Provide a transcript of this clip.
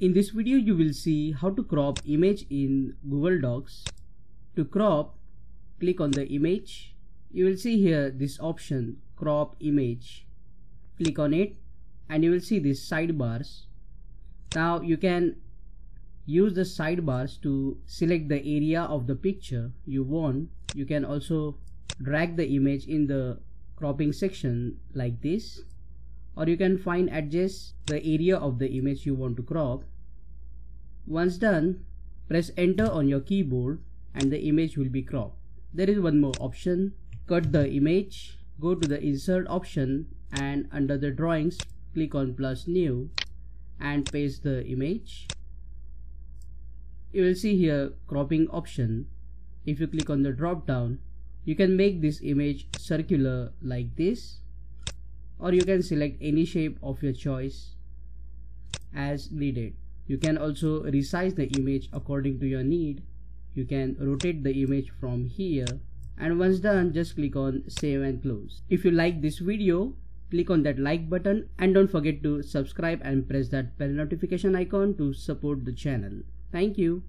In this video you will see how to crop image in Google Docs. To crop, click on the image. You will see here this option crop image. Click on it and you will see these sidebars. Now you can use the sidebars to select the area of the picture you want. You can also drag the image in the cropping section like this or you can find adjust the area of the image you want to crop. Once done, press enter on your keyboard and the image will be cropped. There is one more option, cut the image, go to the insert option and under the drawings click on plus new and paste the image. You will see here cropping option. If you click on the drop down, you can make this image circular like this or you can select any shape of your choice as needed. You can also resize the image according to your need. You can rotate the image from here and once done just click on save and close. If you like this video click on that like button and don't forget to subscribe and press that bell notification icon to support the channel. Thank you.